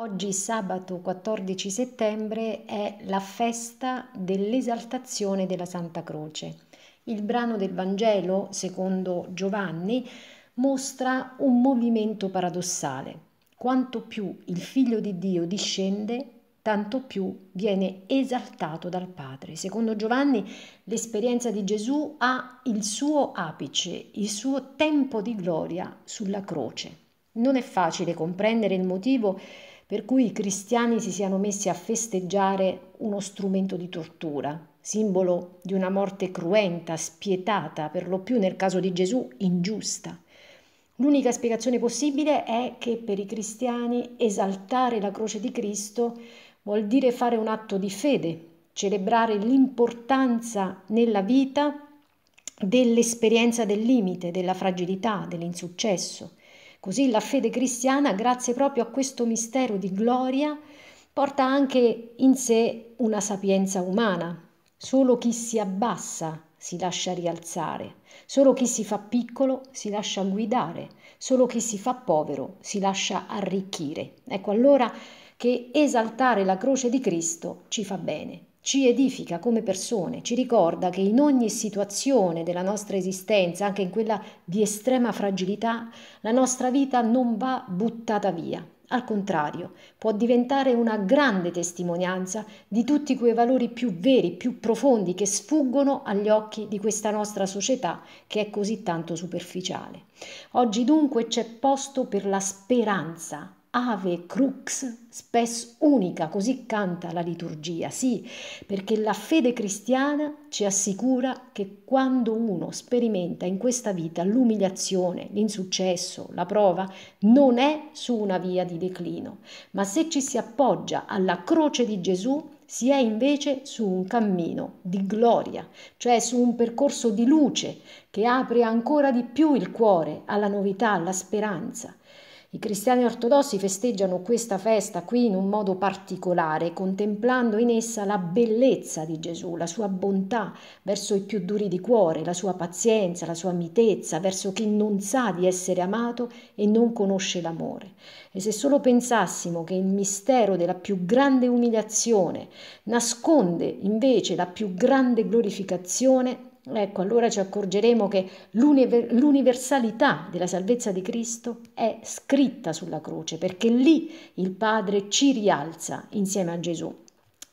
Oggi sabato 14 settembre è la festa dell'esaltazione della Santa Croce. Il brano del Vangelo, secondo Giovanni, mostra un movimento paradossale. Quanto più il Figlio di Dio discende, tanto più viene esaltato dal Padre. Secondo Giovanni l'esperienza di Gesù ha il suo apice, il suo tempo di gloria sulla croce. Non è facile comprendere il motivo per cui i cristiani si siano messi a festeggiare uno strumento di tortura, simbolo di una morte cruenta, spietata, per lo più nel caso di Gesù ingiusta. L'unica spiegazione possibile è che per i cristiani esaltare la croce di Cristo vuol dire fare un atto di fede, celebrare l'importanza nella vita dell'esperienza del limite, della fragilità, dell'insuccesso. Così la fede cristiana, grazie proprio a questo mistero di gloria, porta anche in sé una sapienza umana. Solo chi si abbassa si lascia rialzare, solo chi si fa piccolo si lascia guidare, solo chi si fa povero si lascia arricchire. Ecco allora che esaltare la croce di Cristo ci fa bene ci edifica come persone, ci ricorda che in ogni situazione della nostra esistenza, anche in quella di estrema fragilità, la nostra vita non va buttata via. Al contrario, può diventare una grande testimonianza di tutti quei valori più veri, più profondi che sfuggono agli occhi di questa nostra società che è così tanto superficiale. Oggi dunque c'è posto per la speranza, Ave crux, spes unica, così canta la liturgia, sì, perché la fede cristiana ci assicura che quando uno sperimenta in questa vita l'umiliazione, l'insuccesso, la prova, non è su una via di declino, ma se ci si appoggia alla croce di Gesù, si è invece su un cammino di gloria, cioè su un percorso di luce che apre ancora di più il cuore alla novità, alla speranza i cristiani ortodossi festeggiano questa festa qui in un modo particolare, contemplando in essa la bellezza di Gesù, la sua bontà verso i più duri di cuore, la sua pazienza, la sua mitezza verso chi non sa di essere amato e non conosce l'amore. E se solo pensassimo che il mistero della più grande umiliazione nasconde invece la più grande glorificazione, Ecco, allora ci accorgeremo che l'universalità della salvezza di Cristo è scritta sulla croce, perché lì il Padre ci rialza insieme a Gesù.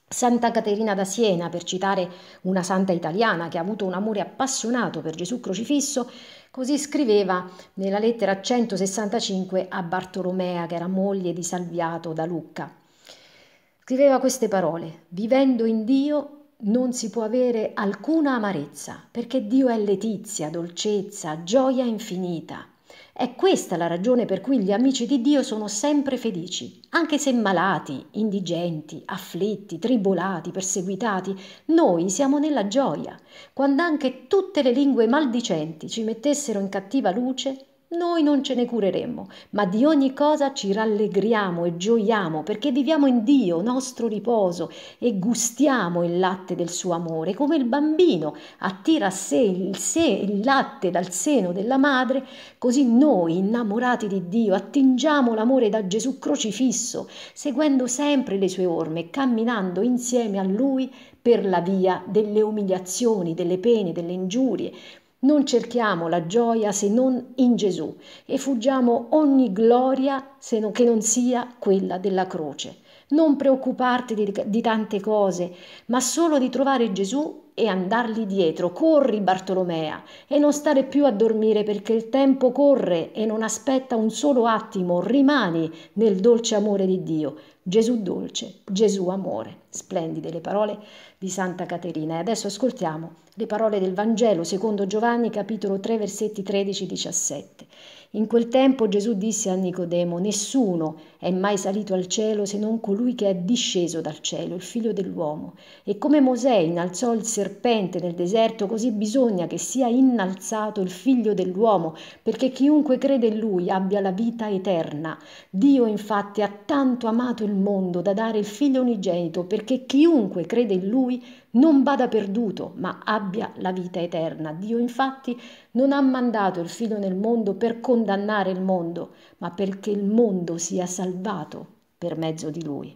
Santa Caterina da Siena, per citare una santa italiana che ha avuto un amore appassionato per Gesù crocifisso, così scriveva nella lettera 165 a Bartolomea, che era moglie di Salviato da Lucca. Scriveva queste parole, vivendo in Dio non si può avere alcuna amarezza, perché Dio è letizia, dolcezza, gioia infinita. È questa la ragione per cui gli amici di Dio sono sempre felici, anche se malati, indigenti, afflitti, tribolati, perseguitati, noi siamo nella gioia. Quando anche tutte le lingue maldicenti ci mettessero in cattiva luce, noi non ce ne cureremmo, ma di ogni cosa ci rallegriamo e gioiamo perché viviamo in Dio, nostro riposo, e gustiamo il latte del suo amore, come il bambino attira a sé il, sé, il latte dal seno della madre, così noi, innamorati di Dio, attingiamo l'amore da Gesù crocifisso, seguendo sempre le sue orme, camminando insieme a Lui per la via delle umiliazioni, delle pene, delle ingiurie, non cerchiamo la gioia se non in Gesù e fuggiamo ogni gloria se non che non sia quella della croce, non preoccuparti di, di, tante cose, ma solo di trovare Gesù e andargli dietro. Corri, Bartolomea, e non stare più a dormire perché il tempo corre e non aspetta un solo attimo. Rimani nel dolce amore di Dio. Gesù dolce, Gesù amore. Splendide le parole di Santa Caterina. E adesso ascoltiamo le parole del Vangelo secondo Giovanni capitolo 3 versetti 13-17. In quel tempo Gesù disse a Nicodemo, nessuno è mai salito al cielo se non colui che è disceso dal cielo, il figlio dell'uomo. E come Mosè innalzò il serpente nel deserto, così bisogna che sia innalzato il figlio dell'uomo, perché chiunque crede in lui abbia la vita eterna. Dio infatti ha tanto amato il mondo da dare il figlio unigenito, perché chiunque crede in lui non vada perduto, ma abbia la vita eterna. Dio infatti non ha mandato il figlio nel mondo per continuare condannare il mondo, ma perché il mondo sia salvato per mezzo di lui.